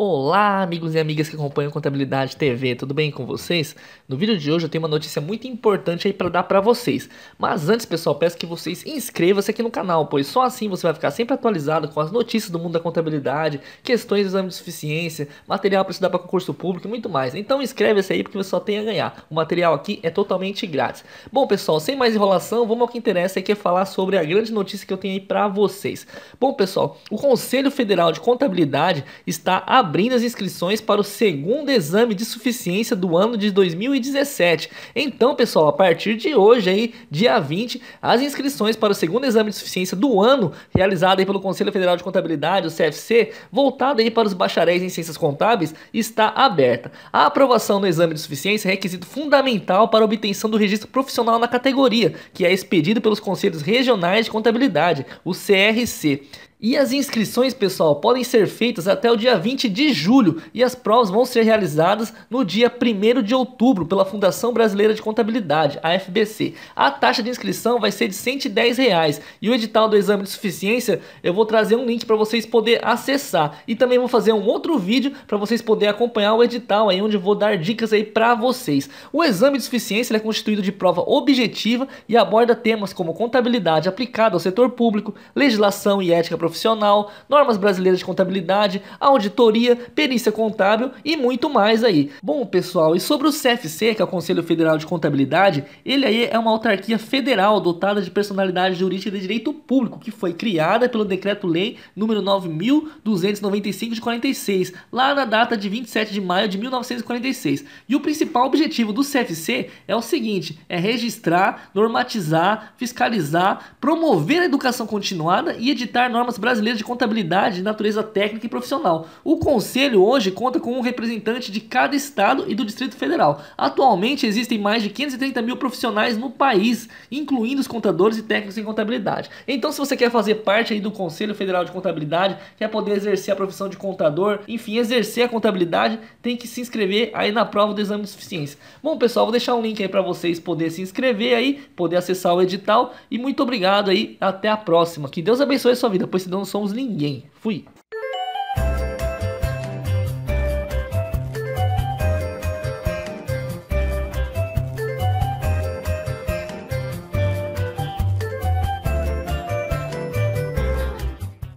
Olá, amigos e amigas que acompanham Contabilidade TV, tudo bem com vocês? No vídeo de hoje eu tenho uma notícia muito importante aí para dar para vocês. Mas antes, pessoal, peço que vocês inscrevam-se aqui no canal, pois só assim você vai ficar sempre atualizado com as notícias do mundo da contabilidade, questões de exame de suficiência, material para estudar para concurso público e muito mais. Então inscreve-se aí porque você só tem a ganhar. O material aqui é totalmente grátis. Bom, pessoal, sem mais enrolação, vamos ao que interessa aí que é falar sobre a grande notícia que eu tenho aí para vocês. Bom, pessoal, o Conselho Federal de Contabilidade está abrindo abrindo as inscrições para o segundo exame de suficiência do ano de 2017. Então, pessoal, a partir de hoje, aí, dia 20, as inscrições para o segundo exame de suficiência do ano, realizado aí pelo Conselho Federal de Contabilidade, o CFC, voltado aí para os bacharéis em ciências contábeis, está aberta. A aprovação no exame de suficiência é requisito fundamental para a obtenção do registro profissional na categoria, que é expedido pelos Conselhos Regionais de Contabilidade, o CRC. E as inscrições, pessoal, podem ser feitas até o dia 20 de julho e as provas vão ser realizadas no dia 1 de outubro pela Fundação Brasileira de Contabilidade, a FBC. A taxa de inscrição vai ser de R$ 110 reais, e o edital do exame de suficiência eu vou trazer um link para vocês poder acessar e também vou fazer um outro vídeo para vocês poderem acompanhar o edital aí onde eu vou dar dicas aí para vocês. O exame de suficiência é constituído de prova objetiva e aborda temas como contabilidade aplicada ao setor público, legislação e ética profissional profissional, normas brasileiras de contabilidade, auditoria, perícia contábil e muito mais aí. Bom, pessoal, e sobre o CFC, que é o Conselho Federal de Contabilidade, ele aí é uma autarquia federal dotada de personalidade jurídica de direito público, que foi criada pelo Decreto-Lei número 9295 de 46, lá na data de 27 de maio de 1946. E o principal objetivo do CFC é o seguinte: é registrar, normatizar, fiscalizar, promover a educação continuada e editar normas brasileiras de contabilidade de natureza técnica e profissional. O conselho hoje conta com um representante de cada estado e do Distrito Federal. Atualmente existem mais de 530 mil profissionais no país, incluindo os contadores e técnicos em contabilidade. Então, se você quer fazer parte aí do Conselho Federal de Contabilidade, quer poder exercer a profissão de contador, enfim, exercer a contabilidade, tem que se inscrever aí na prova do exame de suficiência. Bom, pessoal, vou deixar um link aí para vocês poderem se inscrever aí, poder acessar o edital e muito obrigado aí, até a próxima. Que Deus abençoe a sua vida, pois não somos ninguém. Fui.